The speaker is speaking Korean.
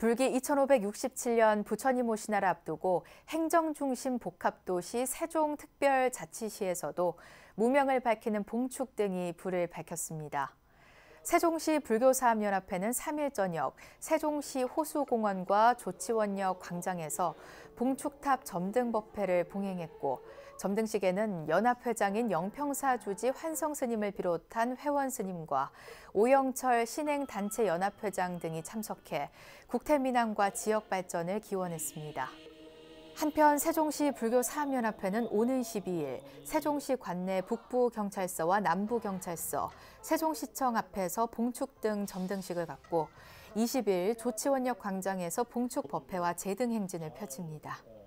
불기 2567년 부처님 오시 나라 앞두고 행정중심 복합도시 세종특별자치시에서도 무명을 밝히는 봉축 등이 불을 밝혔습니다. 세종시 불교사업연합회는 3일 저녁 세종시 호수공원과 조치원역 광장에서 봉축탑 점등 법회를 봉행했고 점등식에는 연합회장인 영평사 주지 환성 스님을 비롯한 회원 스님과 오영철 신행단체연합회장 등이 참석해 국태민항과 지역 발전을 기원했습니다. 한편 세종시 불교 사암연합회는 오는 12일 세종시 관내 북부경찰서와 남부경찰서, 세종시청 앞에서 봉축 등 점등식을 갖고 20일 조치원역 광장에서 봉축 법회와 재등 행진을 펼칩니다.